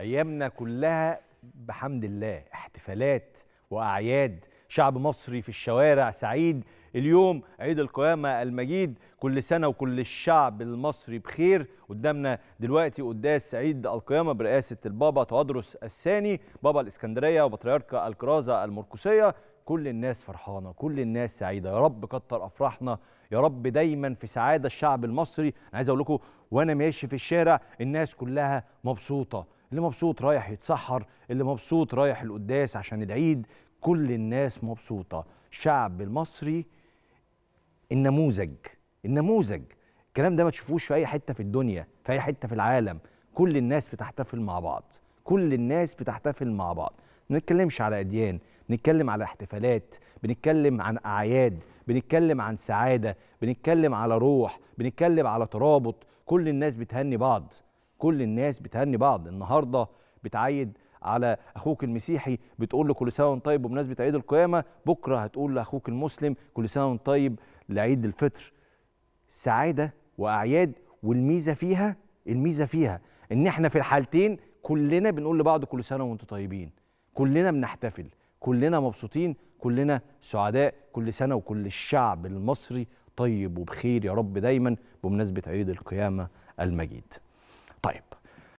ايامنا كلها بحمد الله احتفالات واعياد شعب مصري في الشوارع سعيد اليوم عيد القيامة المجيد كل سنة وكل الشعب المصري بخير قدامنا دلوقتي قداس عيد القيامة برئاسة البابا تودروس الثاني بابا الإسكندرية وبطريرك الكرازة المركوسية كل الناس فرحانة كل الناس سعيدة يا رب كتر أفراحنا يا رب دايما في سعادة الشعب المصري أنا عايز أقول لكم وأنا ماشي في الشارع الناس كلها مبسوطة اللي مبسوط رايح يتسحر اللي مبسوط رايح القداس عشان العيد كل الناس مبسوطة الشعب المصري النموذج النموذج الكلام ده ما تشوفوش في أي حتة في الدنيا في أي حتة في العالم كل الناس بتحتفل مع بعض كل الناس بتحتفل مع بعض ما بنتكلمش على أديان بنتكلم على احتفالات بنتكلم عن أعياد بنتكلم عن سعادة بنتكلم على روح بنتكلم على ترابط كل الناس بتهني بعض كل الناس بتهني بعض النهارده بتعيد على اخوك المسيحي بتقول له كل سنه وانت طيب بمناسبه عيد القيامه بكره هتقول لاخوك المسلم كل سنه وانت طيب لعيد الفطر سعاده واعياد والميزه فيها الميزه فيها ان احنا في الحالتين كلنا بنقول لبعض كل سنه وانتم طيبين كلنا بنحتفل كلنا مبسوطين كلنا سعداء كل سنه وكل الشعب المصري طيب وبخير يا رب دايما بمناسبه عيد القيامه المجيد pipe.